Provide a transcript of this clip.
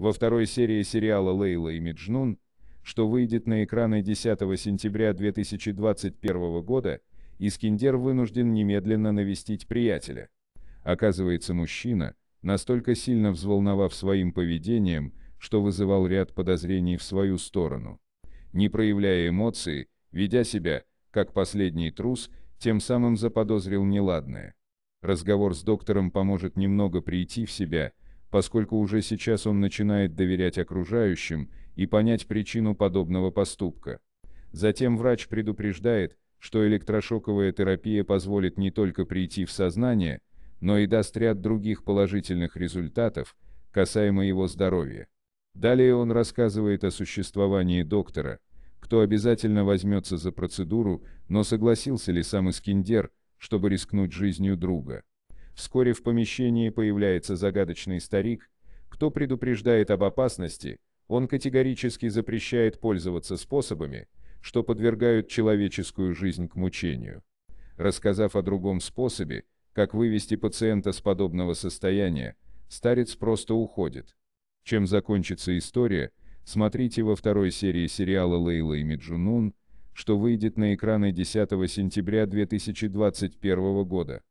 во второй серии сериала «Лейла и Меджнун», что выйдет на экраны 10 сентября 2021 года, Искендер вынужден немедленно навестить приятеля. Оказывается, мужчина, настолько сильно взволновав своим поведением, что вызывал ряд подозрений в свою сторону. Не проявляя эмоций, ведя себя, как последний трус, тем самым заподозрил неладное. Разговор с доктором поможет немного прийти в себя поскольку уже сейчас он начинает доверять окружающим и понять причину подобного поступка. Затем врач предупреждает, что электрошоковая терапия позволит не только прийти в сознание, но и даст ряд других положительных результатов, касаемо его здоровья. Далее он рассказывает о существовании доктора, кто обязательно возьмется за процедуру, но согласился ли сам Искендер, чтобы рискнуть жизнью друга. Вскоре в помещении появляется загадочный старик, кто предупреждает об опасности, он категорически запрещает пользоваться способами, что подвергают человеческую жизнь к мучению. Рассказав о другом способе, как вывести пациента с подобного состояния, старец просто уходит. Чем закончится история, смотрите во второй серии сериала «Лейла и Меджунун», что выйдет на экраны 10 сентября 2021 года.